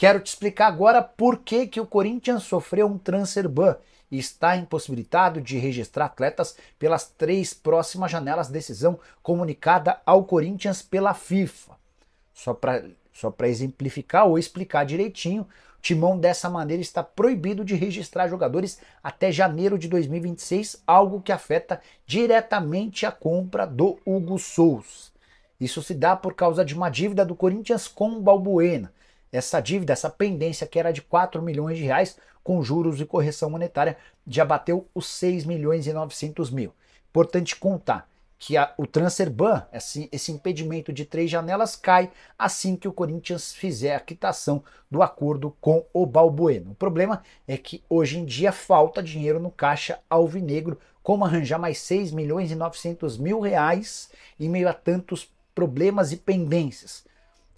Quero te explicar agora por que, que o Corinthians sofreu um transfer ban e está impossibilitado de registrar atletas pelas três próximas janelas decisão comunicada ao Corinthians pela FIFA. Só para só para exemplificar ou explicar direitinho, o Timão dessa maneira está proibido de registrar jogadores até janeiro de 2026, algo que afeta diretamente a compra do Hugo Souza. Isso se dá por causa de uma dívida do Corinthians com Balbuena, essa dívida, essa pendência que era de 4 milhões de reais com juros e correção monetária, já bateu os 6 milhões e 900 mil. Importante contar que a, o Transerban, esse, esse impedimento de três janelas, cai assim que o Corinthians fizer a quitação do acordo com o Balbueno. O problema é que hoje em dia falta dinheiro no caixa alvinegro, como arranjar mais 6 milhões e 900 mil reais em meio a tantos problemas e pendências.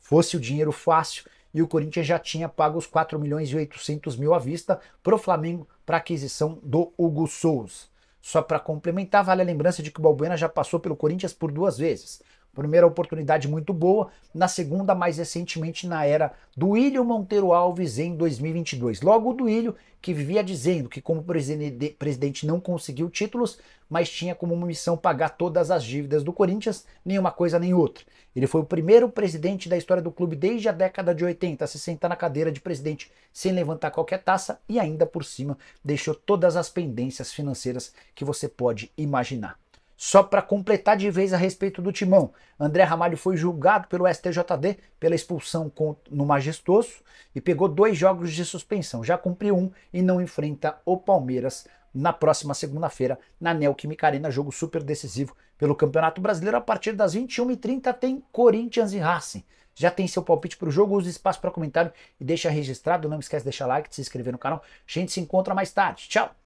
Fosse o dinheiro fácil, e o Corinthians já tinha pago os 4 milhões e 800 mil à vista para o Flamengo para aquisição do Hugo Souza. Só para complementar, vale a lembrança de que o Balbuena já passou pelo Corinthians por duas vezes. Primeira oportunidade muito boa, na segunda, mais recentemente, na era do Ilho Monteiro Alves em 2022. Logo o do Ilho, que vivia dizendo que, como presidente, não conseguiu títulos, mas tinha como missão pagar todas as dívidas do Corinthians, nenhuma coisa nem outra. Ele foi o primeiro presidente da história do clube desde a década de 80 a se sentar na cadeira de presidente sem levantar qualquer taça e ainda por cima deixou todas as pendências financeiras que você pode imaginar. Só para completar de vez a respeito do Timão, André Ramalho foi julgado pelo STJD pela expulsão no Majestoso e pegou dois jogos de suspensão. Já cumpriu um e não enfrenta o Palmeiras na próxima segunda-feira na Neoquímica Arena, jogo super decisivo pelo Campeonato Brasileiro. A partir das 21h30 tem Corinthians e Racing. Já tem seu palpite para o jogo, use espaço para comentário e deixa registrado. Não esquece de deixar like, de se inscrever no canal. A gente se encontra mais tarde. Tchau!